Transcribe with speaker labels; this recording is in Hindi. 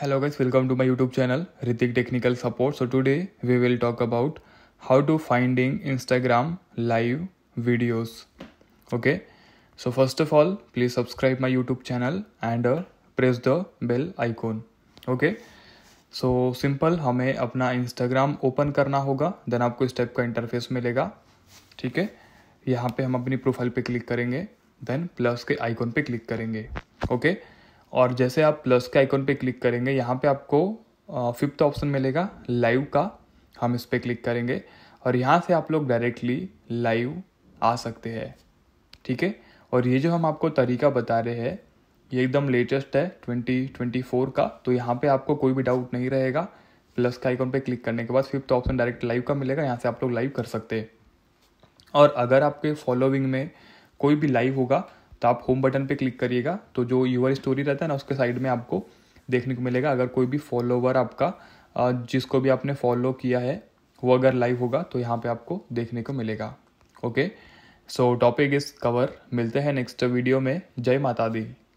Speaker 1: Hello guys welcome to my YouTube channel Ritik technical support so today we will talk about how to finding Instagram live videos okay so first of all please subscribe my YouTube channel and press the bell icon okay so simple हमें अपना इंस्टाग्राम ओपन करना होगा देन आपको इस टाइप का इंटरफेस मिलेगा ठीक है यहाँ पे हम अपनी प्रोफाइल पर क्लिक करेंगे देन प्लस के आइकॉन पे क्लिक करेंगे ओके okay? और जैसे आप प्लस के आइकॉन पे क्लिक करेंगे यहाँ पे आपको फिफ्थ ऑप्शन मिलेगा लाइव का हम इस पर क्लिक करेंगे और यहाँ से आप लोग डायरेक्टली लाइव आ सकते हैं ठीक है और ये जो हम आपको तरीका बता रहे हैं ये एकदम लेटेस्ट है ट्वेंटी ट्वेंटी फोर का तो यहाँ पे आपको कोई भी डाउट नहीं रहेगा प्लस का आइकॉन पे क्लिक करने के बाद फिफ्थ ऑप्शन डायरेक्ट लाइव का मिलेगा यहाँ से आप लोग लाइव कर सकते हैं और अगर आपके फॉलोविंग में कोई भी लाइव होगा तो आप होम बटन पे क्लिक करिएगा तो जो यूआर स्टोरी रहता है ना उसके साइड में आपको देखने को मिलेगा अगर कोई भी फॉलोवर आपका जिसको भी आपने फॉलो किया है वो अगर लाइव होगा तो यहाँ पे आपको देखने को मिलेगा okay so topic is cover मिलते हैं नेक्स्ट वीडियो में जय माता दी